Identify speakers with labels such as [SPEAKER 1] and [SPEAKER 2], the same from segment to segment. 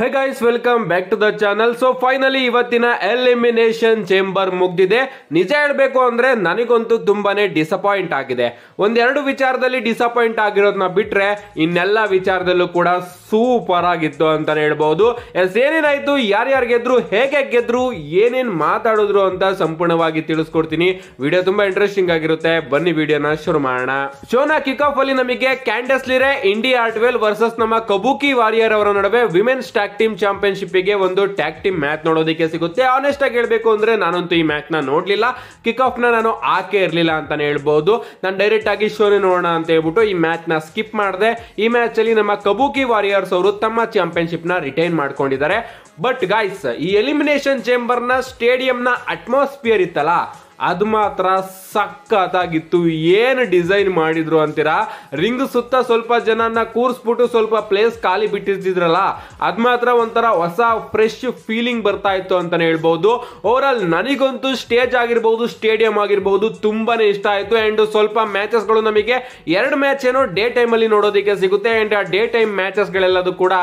[SPEAKER 1] hey guys welcome back to the channel so finally ಇವತ್ತಿನ elimination chamber ಮುಗ್ದಿದೆ ನಿಜ ಹೇಳಬೇಕು ಅಂದ್ರೆ ನನಗಂತೂ ತುಂಬಾನೇ ಡಿಸಪಾಯಿಂಟ್ ಆಗಿದೆ ಒಂದೆರಡು ವಿಚಾರದಲ್ಲಿ ಡಿಸಪಾಯಿಂಟ್ ಆಗಿರೋದನ್ನ ಬಿಟ್ರೆ ಇನ್ನೆಲ್ಲ ವಿಚಾರದಲ್ಲೂ ಕೂಡ ಸೂಪರ್ ಆಗಿತ್ತು ಅಂತಾನೆ ಹೇಳ್ಬಹುದು ಎಸ್ ಏನೇನಾಯ್ತು ಯಾರ್ಯಾರು ಗೆದ್ರು ಹೇಗೆ ಗೆದ್ರು ಏನೇನ್ ಮಾತಾಡಿದ್ರು ಅಂತ ಸಂಪೂರ್ಣವಾಗಿ ತಿಳಿಸ್ಕೊಡ್ತೀನಿ ವಿಡಿಯೋ ತುಂಬಾ ಇಂಟ್ರೆಸ್ಟಿಂಗ್ ಆಗಿರುತ್ತೆ ಬನ್ನಿ ವಿಡಿಯೋನ ಶುರು ಮಾಡೋಣ ಶೋನ ಕಿಕ್ ಆಫ್ ಅಲ್ಲಿ ನಮಗೆ ಕ್ಯಾಂಡಸ್ ಇಂಡಿಯಾ ಇಂಡಿ ಆರ್ಟ್ವೆಲ್ ವರ್ಸಸ್ ನಮ್ಮ ಕಬೂಕಿ ವಾರಿಯರ್ ಅವರ ನಡುವೆ ವಿಮೆನ್ ಸ್ಟಾಕ್ ಟ್ಯಾಗ್ ಟೀಮ್ ಚಾಂಪಿಯನ್ಶಿಪ್ ಒಂದು ಟ್ಯಾಕ್ ಟೀಮ್ ಮ್ಯಾಚ್ ನೋಡೋದಕ್ಕೆ ಸಿಗುತ್ತೆ ಆನೆಸ್ಟ್ ಆಗಿ ಹೇಳಬೇಕು ಅಂದ್ರೆ ನಾನಂತೂ ಈ ಮ್ಯಾಚ್ ನ ನೋಡ್ಲಿಲ್ಲ ಕಿಕ್ ಆಫ್ ನ ನಾನು ಹಾಕೇ ಇರಲಿಲ್ಲ ಅಂತಾನೆ ಹೇಳ್ಬಹುದು ನಾನು ಡೈರೆಕ್ಟ್ ಆಗಿ ಶೋನೇ ನೋಡೋಣ ಅಂತ ಹೇಳ್ಬಿಟ್ಟು ಈ ಮ್ಯಾಚ್ ನ ಸ್ಕಿಪ್ ಮಾಡಿದೆ ಈ ಮ್ಯಾಚ್ ಅಲ್ಲಿ ನಮ್ಮ ಕಬೂಕಿ ವಾರಿಯರ್ಸ್ ಅವರು ತಮ್ಮ ಚಾಂಪಿಯನ್ಶಿಪ್ ನ ರಿಟೈನ್ ಮಾಡ್ಕೊಂಡಿದ್ದಾರೆ ಬಟ್ ಗಾಯ್ಸ್ ಈ ಎಲಿಮಿನೇಷನ್ ಚೇಂಬರ್ ನ ಸ್ಟೇಡಿಯಂ ನ ಅಟ್ಮಾಸ್ಫಿಯರ್ ಇತ್ತಲ್ಲ ಅದು ಮಾತ್ರ ಸಖತ್ತಾಗಿತ್ತು ಏನು ಡಿಸೈನ್ ಮಾಡಿದ್ರು ಅಂತೀರಾ ರಿಂಗ್ ಸುತ್ತ ಸ್ವಲ್ಪ ಜನನ ಕೂರಿಸ್ಬಿಟ್ಟು ಸ್ವಲ್ಪ ಪ್ಲೇಸ್ ಖಾಲಿ ಬಿಟ್ಟಿರ್ತಿದ್ರಲ್ಲ ಅದು ಮಾತ್ರ ಒಂಥರ ಹೊಸ ಫ್ರೆಶ್ ಫೀಲಿಂಗ್ ಬರ್ತಾ ಇತ್ತು ಅಂತಲೇ ಹೇಳ್ಬೋದು ಓವರ್ ಆಲ್ ನನಗಂತೂ ಸ್ಟೇಜ್ ಆಗಿರ್ಬೋದು ಸ್ಟೇಡಿಯಂ ಆಗಿರ್ಬೋದು ತುಂಬಾ ಇಷ್ಟ ಆಯಿತು ಆ್ಯಂಡ್ ಸ್ವಲ್ಪ ಮ್ಯಾಚಸ್ಗಳು ನಮಗೆ ಎರಡು ಮ್ಯಾಚ್ ಏನೋ ಡೇ ಟೈಮಲ್ಲಿ ನೋಡೋದಕ್ಕೆ ಸಿಗುತ್ತೆ ಆ್ಯಂಡ್ ಆ ಡೇ ಟೈಮ್ ಮ್ಯಾಚಸ್ಗಳೆಲ್ಲದು ಕೂಡ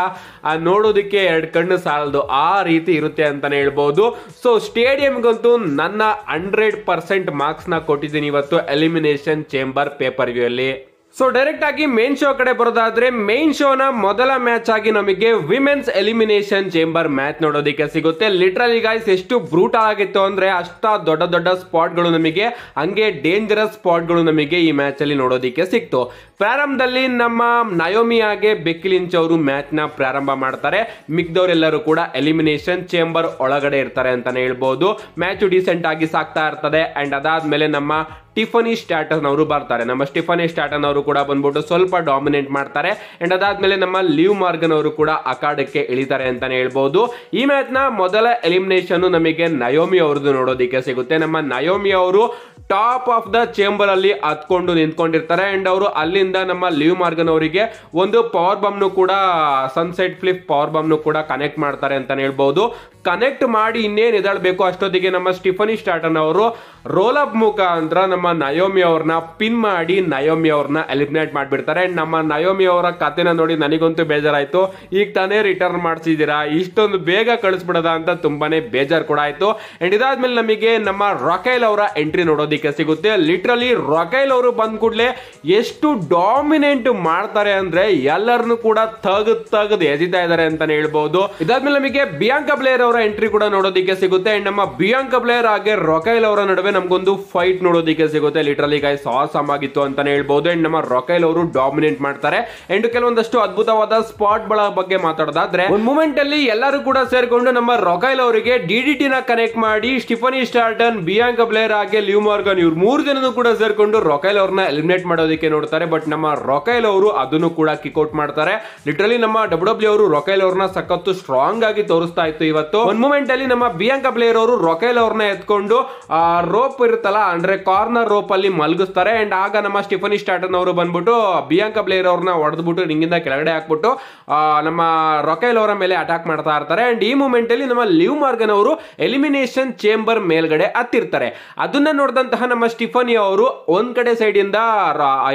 [SPEAKER 1] ನೋಡೋದಕ್ಕೆ ಎರಡು ಕಣ್ಣು ಸಾಲದು ಆ ರೀತಿ ಇರುತ್ತೆ ಅಂತಲೇ ಹೇಳ್ಬೋದು ಸೊ ಸ್ಟೇಡಿಯಂಗಂತೂ ನನ್ನ ಹಂಡ್ರೆಡ್ ಪರ್ಸೆಂಟ್ ಮಾರ್ಕ್ಸ್ನ ಕೊಟ್ಟಿದ್ದೀನಿ ಇವತ್ತು ಎಲಿಮಿನೇಷನ್ ಚೇಂಬರ್ ಪೇಪರ್ ವ್ಯೂ ಅಲ್ಲಿ ಸೊ ಡೈರೆಕ್ಟ್ ಆಗಿ ಮೇನ್ ಶೋ ಕಡೆ ಬರೋದಾದ್ರೆ ಮೇನ್ ಶೋನ ಮೊದಲ ಮ್ಯಾಚ್ ಆಗಿ ನಮಗೆ ವಿಮೆನ್ಸ್ ಎಲಿಮಿನೇಷನ್ ಚೇಂಬರ್ ಮ್ಯಾಚ್ ನೋಡೋದಕ್ಕೆ ಸಿಗುತ್ತೆ ಲಿಟ್ರಲಿ ಗೈಸ್ ಎಷ್ಟು ಬ್ರೂಟ ಆಗಿತ್ತು ಅಂದ್ರೆ ಅಷ್ಟ ದೊಡ್ಡ ದೊಡ್ಡ ಸ್ಪಾಟ್ಗಳು ನಮಗೆ ಹಂಗೆ ಡೇಂಜರಸ್ ಸ್ಪಾಟ್ಗಳು ನಮಗೆ ಈ ಮ್ಯಾಚ್ ಅಲ್ಲಿ ನೋಡೋದಕ್ಕೆ ಸಿಕ್ತು ಪ್ರಾರಂಭದಲ್ಲಿ ನಮ್ಮ ನಯೋಮಿಯಾಗೆ ಬೆಕ್ಕಿಲಿಂಚ್ ಅವರು ಮ್ಯಾಚ್ ನ ಪ್ರಾರಂಭ ಮಾಡ್ತಾರೆ ಮಿಕ್ದವರೆಲ್ಲರೂ ಕೂಡ ಎಲಿಮಿನೇಷನ್ ಚೇಂಬರ್ ಒಳಗಡೆ ಇರ್ತಾರೆ ಅಂತಾನೆ ಹೇಳ್ಬಹುದು ಮ್ಯಾಚ್ ಡಿಸೆಂಟ್ ಆಗಿ ಸಾಕ್ತಾ ಇರ್ತದೆ ಅಂಡ್ ಅದಾದ್ಮೇಲೆ ನಮ್ಮ ಟಿಫನಿ ಸ್ಟ್ಯಾಟನ್ ಅವರು ಬರ್ತಾರೆ ನಮ್ಮ ಸ್ಟಿಫನಿ ಸ್ಟ್ಯಾಟನ್ ಅವರು ಕೂಡ ಬಂದ್ಬಿಟ್ಟು ಸ್ವಲ್ಪ ಡಾಮಿನೇಟ್ ಮಾಡ್ತಾರೆ ಅಂಡ್ ಅದಾದ್ಮೇಲೆ ನಮ್ಮ ಲಿವ್ ಮಾರ್ಗನ್ ಅವರು ಕೂಡ ಅಕಾಡಕ್ಕೆ ಇಳಿತಾರೆ ಅಂತಾನೆ ಹೇಳ್ಬಹುದು ಈ ಮ್ಯಾಚ್ ನ ಮೊದಲ ಎಲಿಮಿನೇಷನ್ ನಮಗೆ ನಯೋಮಿ ಅವ್ರದ್ದು ನೋಡೋದಿಕ್ಕೆ ಸಿಗುತ್ತೆ ನಮ್ಮ ನಯೋಮಿ ಅವರು ಟಾಪ್ ಆಫ್ ದ ಚೇಂಬರ್ ಅಲ್ಲಿ ಹತ್ಕೊಂಡು ನಿಂತ್ಕೊಂಡಿರ್ತಾರೆ ಅಂಡ್ ಅವರು ಅಲ್ಲಿಂದ ನಮ್ಮ ಲಿವ್ ಮಾರ್ಗನ್ ಅವರಿಗೆ ಒಂದು ಪವರ್ ಬಾಂಬ್ನು ಕೂಡ ಸನ್ಸೆಟ್ ಫ್ಲಿಪ್ ಪವರ್ ಬಾಂಬ್ನು ಕೂಡ ಕನೆಕ್ಟ್ ಮಾಡ್ತಾರೆ ಅಂತಾನೆ ಹೇಳ್ಬಹುದು ಕನೆಕ್ಟ್ ಮಾಡಿ ಇನ್ನೇನು ಎದಾಳ್ಬೇಕು ಅಷ್ಟೊತ್ತಿಗೆ ನಮ್ಮ ಸ್ಟಿಫನಿ ಸ್ಟಾರ್ಟನ್ ಅವರು ರೋಲ್ ಅಪ್ ಮುಖಾಂತರ ನಮ್ಮ ನಮ್ಮ ನಯೋಮಿ ಅವ್ರನ್ನ ಪಿನ್ ಮಾಡಿ ನಯೋಮಿ ಅವ್ರನ್ನ ಎಲಿಮಿನೇಟ್ ಮಾಡಿಬಿಡ್ತಾರೆ ಅಂಡ್ ನಮ್ಮ ನಯೋಮಿ ಅವರ ಕತೆನ ನೋಡಿ ನನಗಂತೂ ಬೇಜಾರಾಯಿತು ಈಗ ತಾನೇ ರಿಟರ್ನ್ ಮಾಡಿಸಿದ್ದೀರಾ ಇಷ್ಟೊಂದು ಬೇಗ ಕಳಿಸ್ಬಿಡದ ಅಂತ ತುಂಬಾನೇ ಬೇಜಾರು ಕೂಡ ಆಯ್ತು ಆ್ಯಂಡ್ ಇದಾದ್ಮೇಲೆ ನಮಗೆ ನಮ್ಮ ರೊಕೈಲ್ ಅವರ ಎಂಟ್ರಿ ನೋಡೋದಕ್ಕೆ ಸಿಗುತ್ತೆ ಲಿಟ್ರಲಿ ರೊಕೈಲ್ ಅವರು ಬಂದ ಕೂಡಲೇ ಎಷ್ಟು ಡಾಮಿನೆಂಟ್ ಮಾಡ್ತಾರೆ ಅಂದ್ರೆ ಎಲ್ಲರನ್ನು ಕೂಡ ತಗದ್ ತಗದ್ ಎಜಿತಾ ಇದ್ದಾರೆ ಅಂತಾನೆ ಹೇಳ್ಬಹುದು ಇದಾದ್ಮೇಲೆ ನಮಗೆ ಬಿಯಾಂಕ ಬ್ಲೇಯರ್ ಅವರ ಎಂಟ್ರಿ ಕೂಡ ನೋಡೋದಕ್ಕೆ ಸಿಗುತ್ತೆ ಅಂಡ್ ನಮ್ಮ ಬಿಯಾಂಕಾ ಬ್ಲೇಯರ್ ಹಾಗೆ ರೊಕೈಲ್ ಅವರ ನಡುವೆ ನಮಗೊಂದು ಫೈಟ್ ನೋಡೋದಕ್ಕೆ ಸಿಗುತ್ತೆ ಲಿಟ್ರಲಿ ಸಾಸ್ ಆಗಿತ್ತು ಅಂತಾನೆ ಹೇಳಬಹುದು ಅಂಡ್ ನಮ್ಮ ರೊಕೈಲ್ ಅವರು ಡಾಮಿನೇಟ್ ಮಾಡ್ತಾರೆ ಅಂಡ್ ಕೆಲವೊಂದಷ್ಟು ಅದ್ಭುತವಾದ ಸ್ಪಾಟ್ ಗಳ ಬಗ್ಗೆ ಮಾತಾಡೋದಾದ್ರೆ ಒಂದ್ ಮೂಮೆಂಟ್ ಅಲ್ಲಿ ಎಲ್ಲರೂ ಕೂಡ ಸೇರ್ಕೊಂಡು ನಮ್ಮ ರೊಕೈಲ್ ಅವರಿಗೆ ಡಿಡಿಟಿ ಟಿ ನ ಕನೆಕ್ಟ್ ಮಾಡಿ ಸ್ಟಿಫನಿ ಸ್ಟಾರ್ಟನ್ ಬಿಯಾಂಕ ಬ್ಲೇರ್ ಆಗಿ ಲಿವ್ ಮಾರ್ಗನ್ ಇವ್ರು ಮೂರ್ ಜನನು ಕೂಡ ಸೇರ್ಕೊಂಡು ರೊಕೈಲ್ ಅವ್ರನ್ನ ಎಲಿಮಿನೇಟ್ ಮಾಡೋದಕ್ಕೆ ನೋಡ್ತಾರೆ ಬಟ್ ನಮ್ಮ ರೊಕೈಲ್ ಅವರು ಅದನ್ನು ಕೂಡ ಕಿಕ್ಔಟ್ ಮಾಡ್ತಾರೆ ಲಿಟ್ರಲಿ ನಮ್ಮ ಡಬ್ಲ್ಯೂ ಡಬ್ಲ್ಯೂ e ಅವರು ರೊಕೈಲ್ ಅವ್ರನ್ನ ಸಖತ್ತು ಸ್ಟ್ರಾಂಗ್ ಆಗಿ ತೋರಿಸ್ತಾ ಇತ್ತು ಇವತ್ತು ಒಂದ್ ಮೂಮೆಂಟ್ ಅಲ್ಲಿ ನಮ್ಮ ಬಿಯಾಂಕ ಬ್ಲೇರ್ ಅವರು ರೊಕೈಲ್ ಅವ್ರನ್ನ ಎತ್ಕೊಂಡು ರೋಪ್ ಇರುತ್ತಲ್ಲ ಅಂದ್ರೆ ಕಾರ್ನರ್ ಅಲ್ಲಿ ಮಲಗಿಸ್ತಾರೆ ಅಂಡ್ ಆಗ ನಮ್ಮ ಸ್ಟಿಫನಿ ಸ್ಟಾರ್ಟನ್ ಅವರು ಬಂದ್ಬಿಟ್ಟು ಬಿಯಾಂಕ ಬ್ಲೇರ್ ಅವ್ರನ್ನ ಹೊಡೆದ್ಬಿಟ್ಟು ರಿಂಗಿಂದ ಕೆಳಗಡೆ ಹಾಕ್ಬಿಟ್ಟು ನಮ್ಮ ರೊಕೈಲ್ ಅವರ ಮೇಲೆ ಅಟ್ಯಾಕ್ ಮಾಡ್ತಾ ಇರ್ತಾರೆ ಅಂಡ್ ಈ ಅಲ್ಲಿ ನಮ್ಮ ಲಿವ್ ಮಾರ್ಗನ್ ಅವರು ಎಲಿಮಿನೇಷನ್ ಚೇಂಬರ್ ಮೇಲ್ಗಡೆ ಹತ್ತಿರ್ತಾರೆ ಅದನ್ನ ನೋಡಿದಂತಹ ನಮ್ಮ ಸ್ಟಿಫನಿ ಅವರು ಒಂದ್ ಕಡೆ ಸೈಡಿಂದ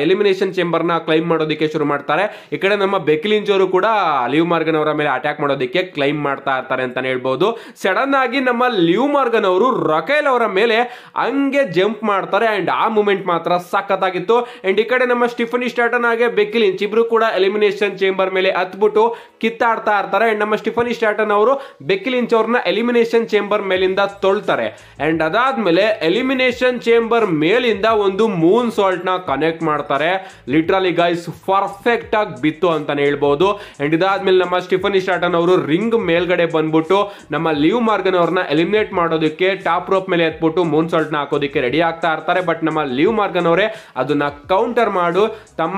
[SPEAKER 1] ಎಲಿಮಿನೇಷನ್ ಚೇಂಬರ್ ನ ಕ್ಲೈಮ್ ಮಾಡೋದಕ್ಕೆ ಶುರು ಮಾಡ್ತಾರೆ ಈ ಕಡೆ ನಮ್ಮ ಬೆಕ್ಲಿಂಜ್ ಅವರು ಕೂಡ ಲಿವ್ ಮಾರ್ಗನ್ ಅವರ ಮೇಲೆ ಅಟ್ಯಾಕ್ ಮಾಡೋದಕ್ಕೆ ಕ್ಲೈಮ್ ಮಾಡ್ತಾ ಇರ್ತಾರೆ ಅಂತಾನೆ ಹೇಳ್ಬಹುದು ಸಡನ್ ಆಗಿ ನಮ್ಮ ಲಿವ್ ಮಾರ್ಗನ್ ಅವರು ರೊಕೈಲ್ ಅವರ ಮೇಲೆ ಹಂಗೆ ಜಂಪ್ ಮಾಡ್ತಾರೆ ಆ್ಯಂಡ್ ಆ ಮೂಮೆಂಟ್ ಮಾತ್ರ ಸಖತ್ತಾಗಿತ್ತು ಆ್ಯಂಡ್ ಈ ಕಡೆ ನಮ್ಮ ಸ್ಟಿಫನಿ ಸ್ಟಾರ್ಟನ್ ಹಾಗೆ ಬೆಕ್ಕಿಲ್ ಇಬ್ರು ಕೂಡ ಎಲಿಮಿನೇಷನ್ ಚೇಂಬರ್ ಮೇಲೆ ಹತ್ಬಿಟ್ಟು ಕಿತ್ತಾಡ್ತಾ ಇರ್ತಾರೆ ಆ್ಯಂಡ್ ನಮ್ಮ ಸ್ಟಿಫನಿ ಸ್ಟಾರ್ಟನ್ ಅವರು ಬೆಕ್ಕಿಲ್ ಅವ್ರನ್ನ ಎಲಿಮಿನೇಷನ್ ಚೇಂಬರ್ ಮೇಲಿಂದ ತೊಳ್ತಾರೆ ಆ್ಯಂಡ್ ಅದಾದ್ಮೇಲೆ ಎಲಿಮಿನೇಷನ್ ಚೇಂಬರ್ ಮೇಲಿಂದ ಒಂದು ಮೂನ್ ನ ಕನೆಕ್ಟ್ ಮಾಡ್ತಾರೆ ಲಿಟ್ರಲಿ ಗೈಸ್ ಪರ್ಫೆಕ್ಟ್ ಆಗಿ ಬಿತ್ತು ಅಂತಾನೆ ಹೇಳ್ಬೋದು ಅಂಡ್ ಇದಾದ್ಮೇಲೆ ನಮ್ಮ ಸ್ಟಿಫನಿ ಸ್ಟಾರ್ಟನ್ ಅವರು ರಿಂಗ್ ಮೇಲ್ಗಡೆ ಬಂದ್ಬಿಟ್ಟು ನಮ್ಮ ಲೀವ್ ಮಾರ್ಗನ್ ಅವ್ರನ್ನ ಎಲಿಮಿನೇಟ್ ಮಾಡೋದಕ್ಕೆ ಟಾಪ್ ರೋಪ್ ಮೇಲೆ ಎತ್ಬಿಟ್ಟು ಮೂನ್ ಸಾಲ್ಟ್ ನ ಹಾಕೋದಕ್ಕೆ ರೆಡಿ ಆಗ್ತಾ ಇರ್ತಾರೆ ಬಟ್ ನಮ್ಮ ಲಿವ್ ಮಾರ್ಗನ್ ಅವರೇ ಅದನ್ನ ಕೌಂಟರ್ ಮಾಡು ತಮ್ಮ